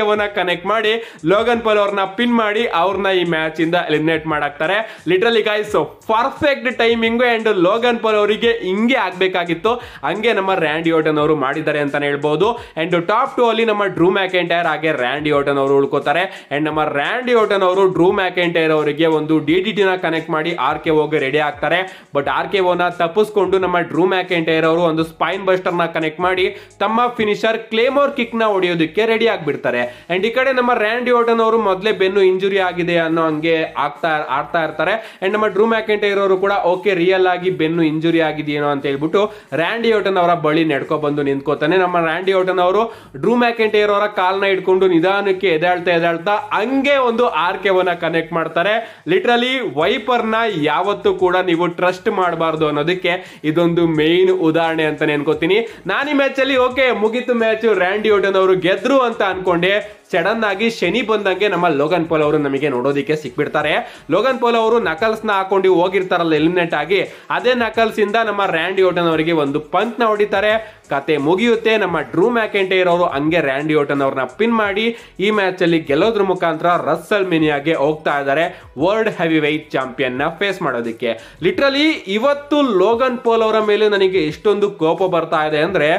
[SPEAKER 1] ಕನೆಕ್ಟ್ ಮಾಡಿ ಲೋಗನ್ ಪೋಲ್ ಅವ್ರನ್ನ ಪಿನ್ ಮಾಡಿ ಅವ್ರನ್ನ ಈ ಮ್ಯಾಚ್ ಇಂದ ಎಲಿಮಿನೇಟ್ ಮಾಡಾಕ್ತಾರೆ literally guys perfect timing and Logan Paul ಅವರಿಗೆ ಹಿಂಗೆ ಆಗ್ಬೇಕಾಗಿತ್ತು ಹಂಗೆ ನಮ್ಮ ರ್ಯಾಂಡಿ ಅವರು ಮಾಡಿದ್ದಾರೆ ಅಂತಾನೆ ಹೇಳ್ಬೋದು ಅಂಡ್ ಟಾಪ್ ಟು ಅಲ್ಲಿ ನಮ್ಮ ಡ್ರೂಮ್ ಮ್ಯಾಕೆಂಟೈರ್ ಹಾಗೆ ರ್ಯಾಂಡಿ ಓಟನ್ ಅವರು ಉಳ್ಕೋತಾರೆ ಅಂಡ್ ನಮ್ಮ ರ್ಯಾಂಡಿ ಓಟನ್ ಅವರು ಡ್ರೂ ಮ್ಯಾಕೆಂಟೈರ್ ಅವರಿಗೆ ಒಂದು ಡಿ ಡಿ ಟಿನ ಕನೆಕ್ಟ್ ಮಾಡಿ ಆರ್ ಕೆ ಓಗೆ ರೆಡಿ ಆಗ್ತಾರೆ ಬಟ್ ಆರ್ ಕೆ ಓನ ತಪ್ಪಿಸ್ಕೊಂಡು ನಮ್ಮ ಡ್ರೂ ಮ್ಯಾಕೆಂಟೈರ್ ಅವರು ಒಂದು ಸ್ಪೈನ್ ಬಸ್ಟರ್ ನ ಕನೆಕ್ಟ್ ಮಾಡಿ ತಮ್ಮ ಫಿನಿಶರ್ ಕ್ಲೇಮೋರ್ ಕಿಕ್ ನ ಹೊಡೆಯೋದಕ್ಕೆ ರೆಡಿ ಆಗಿಬಿಡ್ತಾರೆ ಅಂಡ್ ಈ ಕಡೆ ನಮ್ಮ ರ್ಯಾಂಡಿ ಓಟನ್ ಅವರು ಮೊದಲೇ ಬೆನ್ನು ಇಂಜುರಿ ಆಗಿದೆ ಅನ್ನೋ ಹಂಗೆ ಆಗ್ತಾ ಆಡ್ತಾ ಇರ್ತಾರೆ ಅಂಡ್ ನಮ್ಮ ಡ್ರೂ ಮ್ಯಾಕೆಂಟೈರ್ ಅವರು ಕೂಡ ಓಕೆ ರಿಯಲ್ ಆಗಿ ಬೆನ್ನು ಇಂಜುರಿ ಆಗಿದೆಯೇನೋ ಅಂತ ಹೇಳ್ಬಿಟ್ಟು ರ್ಯಾಂಡಿ ಓಟನ್ ಅವರ ಬಳಿ ನಡ್ಕೊ ಬಂದು ನಿಂತ್ಕೋತಾನೆ ನಮ್ಮ ರ್ಯಾಂಡಿ ಓಟನ್ ಅವರು ಡ್ರೂ ಮ್ಯಾಕೆಂಟೈರ್ ಅವರ ಕಾಲ್ನ ಇಟ್ಕೊಂಡು ನಿಧಾನಕ್ಕೆ ಎದಾಳ್ತಾ ಎದಾಳ್ತಾ ಹಂಗೆ ಒಂದು ಆರ್ ಕೆವನ್ನ ಕನೆಕ್ಟ್ ಮಾಡ್ತಾರೆ ಲಿಟ್ರಲಿ ವೈಪರ್ನ ಯಾವತ್ತೂ ಕೂಡ ನೀವು ಟ್ರಸ್ಟ್ ಮಾಡಬಾರ್ದು ಅನ್ನೋದಕ್ಕೆ ಇದೊಂದು ಮೇನ್ ಉದಾಹರಣೆ ಅಂತಾನೆ ಅನ್ಕೋತೀನಿ ನಾನು ಈ ಮ್ಯಾಚ್ ಅಲ್ಲಿ ಓಕೆ ಮುಗಿತು ಮ್ಯಾಚ್ ರ್ಯಾಂಡಿ ಓಟನ್ ಅವರು ಗೆದ್ರು ಅಂತ ಅನ್ಕೊಂಡೆ ಸಡನ್ ಆಗಿ ಶನಿ ಬಂದಂಗೆ ನಮ್ಮ ಲೋಗನ್ ಪೋಲ್ ಅವರು ನಮಗೆ ನೋಡೋದಕ್ಕೆ ಸಿಕ್ಬಿಡ್ತಾರೆ ಲೋಗನ್ ಪೋಲ್ ಅವರು ನಕಲ್ಸ್ ನ ಹಾಕೊಂಡು ಹೋಗಿರ್ತಾರಲ್ಲ ಎಲಿಮಿನೇಟ್ ಆಗಿ ಅದೇ ನಕಲ್ಸ್ ಇಂದ ನಮ್ಮ ರ್ಯಾಂಡಿ ಓಟನ್ ಅವರಿಗೆ ಒಂದು ಪಂಚ್ ನ ಹೊಡಿತಾರೆ ಕತೆ ಮುಗಿಯುತ್ತೆ ನಮ್ಮ ಡ್ರೂ ಮ್ಯಾಕೆಂಟೈರ್ ಅವರು ಹಂಗೆ ರ್ಯಾಂಡಿ ಓಟನ್ ಅವ್ರನ್ನ ಪಿನ್ ಮಾಡಿ ಈ ಮ್ಯಾಚ್ ಅಲ್ಲಿ ಗೆಲ್ಲೋದ್ರ ಮುಖಾಂತರ ರಸ್ಸಲ್ ಮಿನಿಯಾಗೆ ಹೋಗ್ತಾ ಇದ್ದಾರೆ ವರ್ಲ್ಡ್ ಹೆವಿ ವೈಟ್ ಚಾಂಪಿಯನ್ ನ ಫೇಸ್ ಮಾಡೋದಕ್ಕೆ ಲಿಟ್ರಲಿ ಇವತ್ತು ಲೋಗನ್ ಪೋಲ್ ಅವರ ಮೇಲೆ ನನಗೆ ಎಷ್ಟೊಂದು ಕೋಪ ಬರ್ತಾ ಇದೆ ಅಂದ್ರೆ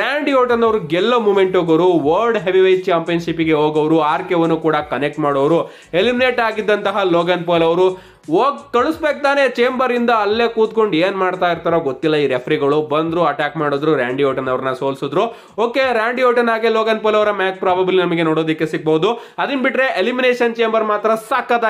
[SPEAKER 1] ರ್ಯಾಂಡಿ ಓಟನ್ ಅವರು ಗೆಲ್ಲೋ ಮೂಮೆಂಟ್ ಹೋಗೋರು ವರ್ಲ್ಡ್ ಹೆವಿ ವೈಟ್ ಗೆ ಹೋಗೋರು ಆರ್ ಕೆವನ್ನು ಕೂಡ ಕನೆಕ್ಟ್ ಮಾಡೋರು ಎಲಿಮಿನೇಟ್ ಆಗಿದ್ದಂತಹ ಲೋಗನ್ ಪಾಲ್ ಅವರು ಹೋಗ್ ಕಳಿಸ್ಬೇಕು ತಾನೆ ಚೇಂಬರ್ ಇಂದ ಅಲ್ಲೇ ಕೂತ್ಕೊಂಡು ಏನ್ ಮಾಡ್ತಾ ಇರ್ತಾರೋ ಗೊತ್ತಿಲ್ಲ ಈ ರೆಫ್ರಿಗಳು ಬಂದ್ರು ಅಟ್ಯಾಕ್ ಮಾಡಿದ್ರು ರ್ಯಾಂಡಿ ಓಟನ್ ಅವ್ರನ್ನ ಸೋಲ್ಸಿದ್ರು ಓಕೆ ರ್ಯಾಂಡಿ ಓಟನ್ ಹಾಗೆ ಲೋಗನ್ ಪೋಲ್ ಅವರ ಮ್ಯಾಚ್ ಪ್ರಾಬಬಲಿ ನಮಗೆ ನೋಡೋದಕ್ಕೆ ಸಿಗ್ಬಹುದು ಅದನ್ನ ಬಿಟ್ರೆ ಎಲಿಮಿನೇಷನ್ ಚೇಂಬರ್ ಮಾತ್ರ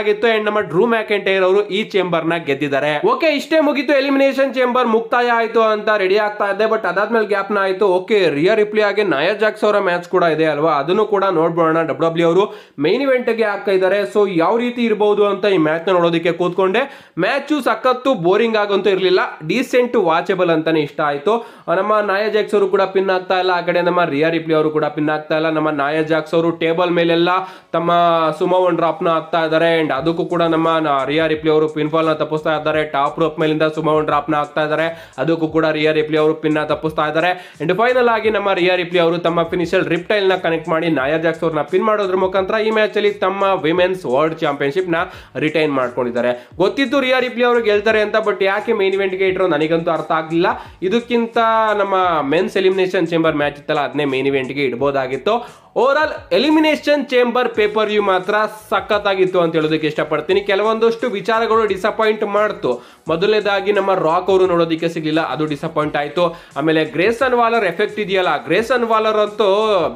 [SPEAKER 1] ಆಗಿತ್ತು ಅಂಡ್ ನಮ್ಮ ಡ್ರೂ ಮ್ಯಾಕ್ ಅಂಡ್ ಅವರು ಈ ಚೇಂಬರ್ ನ ಗೆದ್ದಿದ್ದಾರೆ ಓಕೆ ಇಷ್ಟೇ ಮುಗಿತು ಎಲಿಮಿನೇಷನ್ ಚೇಂಬರ್ ಮುಕ್ತಾಯ ಆಯ್ತು ಅಂತ ರೆಡಿ ಆಗ್ತಾ ಇದೆ ಬಟ್ ಅದಾದ್ಮೇಲೆ ಗ್ಯಾಪ್ ನ ಆಯ್ತು ಓಕೆ ರಿಯರ್ ರಿಪ್ಲಿ ಆಗಿ ನಯಾ ಜಾಕ್ಸ್ ಅವರ ಮ್ಯಾಚ್ ಕೂಡ ಇದೆ ಅಲ್ವಾ ಅದನ್ನು ಕೂಡ ನೋಡ್ಬೋಣ ಡಬ್ಲ್ಯೂ ಡಬ್ಲ್ಯೂ e ಅವರು ಮೈನ್ ಇವೆಂಟ್ ಗೆ ಹಾಕ್ತಾ ಇದ್ದಾರೆ ಸೊ ಯಾವ ರೀತಿ ಇರಬಹುದು ಅಂತ ಈ ಮ್ಯಾಚ್ ನ ನೋಡೋದಕ್ಕೆ ಓದ್ಕೊಂಡೆ ಮ್ಯಾಚು ಸಖತ್ತು ಬೋರಿಂಗ್ ಆಗಂತೂ ಇರಲಿಲ್ಲ ಡೀಸೆಂಟ್ ವಾಚಬಲ್ ಅಂತಾನೆ ಇಷ್ಟ ಆಯ್ತು ನಮ್ಮ ನಾಯಜಾಕ್ಸ್ ಜಾಕ್ಸ್ ಅವರು ಕೂಡ ಪಿನ್ ಆಗ್ತಾ ಇಲ್ಲ ಆ ಕಡೆ ನಮ್ಮ ರಿಯಾ ರಿಪ್ಲಿ ಅವರು ಕೂಡ ಪಿನ್ ಆಗ್ತಾ ಇಲ್ಲ ನಮ್ಮ ನಾಯ ಜಾಕ್ಸ್ ಅವರು ಟೇಬಲ್ ಮೇಲೆಲ್ಲ ತಮ್ಮ ಡ್ರಾಪ್ ನ ಹಾಕ್ತಾ ಇದ್ದಾರೆ ಅಂಡ್ ಅದಕ್ಕೂ ಕೂಡ ನಮ್ಮ ರಿಯಾ ರಿಪ್ಲಿ ಅವರು ನ ತಪ್ಪಿಸ್ತಾ ಇದ್ದಾರೆ ಟಾಪ್ ರೋಪ್ ಮೇಲಿಂದ ಡ್ರಾಪ್ ನ ಆಗ್ತಾ ಇದ್ದಾರೆ ಅದಕ್ಕೂ ಕೂಡ ರಿಯಾ ರಿಪ್ಲಿ ಅವರು ಪಿನ್ನ ತಪ್ಪಿಸ್ತಾ ಇದ್ದಾರೆ ಅಂಡ್ ಫೈನಲ್ ಆಗಿ ನಮ್ಮ ರಿಯಾ ರಿಪ್ಲಿ ಅವರು ತಮ್ಮ ಫಿನಿಷಲ್ ರಿಪ್ ನ ಕನೆಕ್ಟ್ ಮಾಡಿ ನಾಯಾ ಜಾಕ್ಸ್ ಅವ್ರನ್ನ ಪಿನ್ ಮಾಡೋದ್ರ ಮುಖಾಂತರ ಈ ಮ್ಯಾಚ್ ಅಲ್ಲಿ ತಮ್ಮ ವಿಮೆನ್ಸ್ ವರ್ಲ್ಡ್ ಚಾಂಪಿಯನ್ಶಿಪ್ ನ ರಿಟೈನ್ ಮಾಡ್ಕೊಂಡಿದ್ದಾರೆ ಗೊತ್ತಿತ್ತು ರಿಯಾ ರಿಪ್ಲಿ ಅವರು ಗೆಲ್ತಾರೆ ಅಂತ ಬಟ್ ಯಾಕೆ ಮೇನ್ ಗೆ ಇಟ್ಟರು ನನಗಂತೂ ಅರ್ಥ ಆಗಲಿಲ್ಲ ಇದಕ್ಕಿಂತ ನಮ್ಮ ಮೆನ್ಸ್ ಎಲಿಮಿನೇಷನ್ ಚೇಂಬರ್ ಮ್ಯಾಚ್ ಇತ್ತಲ್ಲ ಅದನ್ನೇ ಮೇನ್ ಗೆ ಇಡ್ಬೋದಾಗಿತ್ತು overall Elimination Chamber pay per view ಮಾತ್ರ ಸಖತ್ತಾಗಿತ್ತು ಅಂತ ಹೇಳೋದಕ್ಕೆ ಇಷ್ಟಪಡ್ತೀನಿ ಕೆಲವೊಂದಷ್ಟು ವಿಚಾರಗಳು ಡಿಸಪಾಯಿಂಟ್ ಮಾಡ್ತು ಮೊದಲನೇದಾಗಿ ನಮ್ಮ ರಾಕ್ ಅವರು ನೋಡೋದಕ್ಕೆ ಸಿಗಲಿಲ್ಲ ಅದು ಡಿಸಪಾಯಿಂಟ್ ಆಯಿತು ಆಮೇಲೆ ಗ್ರೇಸನ್ ವಾಲರ್ ಎಫೆಕ್ಟ್ ಇದೆಯಲ್ಲ ಗ್ರೇಸನ್ ವಾಲರ್ ಅಂತೂ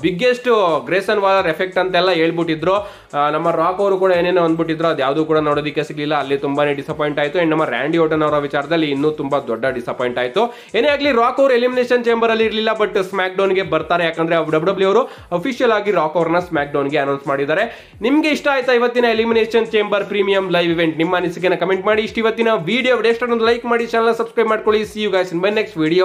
[SPEAKER 1] ಬಿಗ್ಗೆಸ್ಟ್ ಗ್ರೇಸನ್ ವಾಲರ್ ಎಫೆಕ್ಟ್ ಅಂತೆಲ್ಲ ಹೇಳ್ಬಿಟ್ಟಿದ್ರು ನಮ್ಮ ರಾಕ್ ಅವರು ಕೂಡ ಏನೇನೋ ಅಂದ್ಬಿಟ್ಟಿದ್ರು ಅದು ಯಾವುದೂ ಕೂಡ ನೋಡೋದಕ್ಕೆ ಸಿಗಲಿಲ್ಲ ಅಲ್ಲಿ ತುಂಬಾನೇ ಡಿಸಪಾಯಿಂಟ್ ಆಯಿತು ಆ್ಯಂಡ್ ನಮ್ಮ ರ್ಯಾಂಡಿ ಓಟನ್ ಅವರ ವಿಚಾರದಲ್ಲಿ ಇನ್ನೂ ತುಂಬ ದೊಡ್ಡ ಡಿಸಪಾಯಿಂಟ್ ಆಯಿತು ಏನೇ ಆಗಲಿ ರಾಕ್ ಅವರು ಎಲಿಮಿನೇಷನ್ ಚೇಂಬರ್ ಅಲ್ಲಿ ಇರಲಿಲ್ಲ ಬಟ್ ಸ್ಮ್ಯಾಕ್ ಡೌನ್ಗೆ ಬರ್ತಾರೆ ಯಾಕಂದ್ರೆ ಡಬ್ಲ್ಯೂ e ಅವರು ಅಫಿಷಿಯಲ್ ಅಫಿಷಿಯಲ್ ಆಗಿ ರಾಕ್ ಅವ್ರನ್ನ ಸ್ಮ್ಯಾಕ್ ಡೌನ್ಗೆ ಅನೌನ್ಸ್ ಮಾಡಿದ್ದಾರೆ ನಿಮಗೆ ಇಷ್ಟ ಆಯ್ತಾ ಇವತ್ತಿನ elimination Chamber premium live event ನಿಮ್ಮ ಅನಿಸಿಕೆ ಕಮೆಂಟ್ ಮಾಡಿ ಇಷ್ಟು ಇವತ್ತಿನ ವಿಡಿಯೋ ಎಷ್ಟೊಂದು ಲೈಕ್ ಮಾಡಿ ಚಾನಲ್ ಸಬ್ಸ್ಕ್ರೈಬ್ ಮಾಡ್ಕೊಳ್ಳಿ see you guys in by next video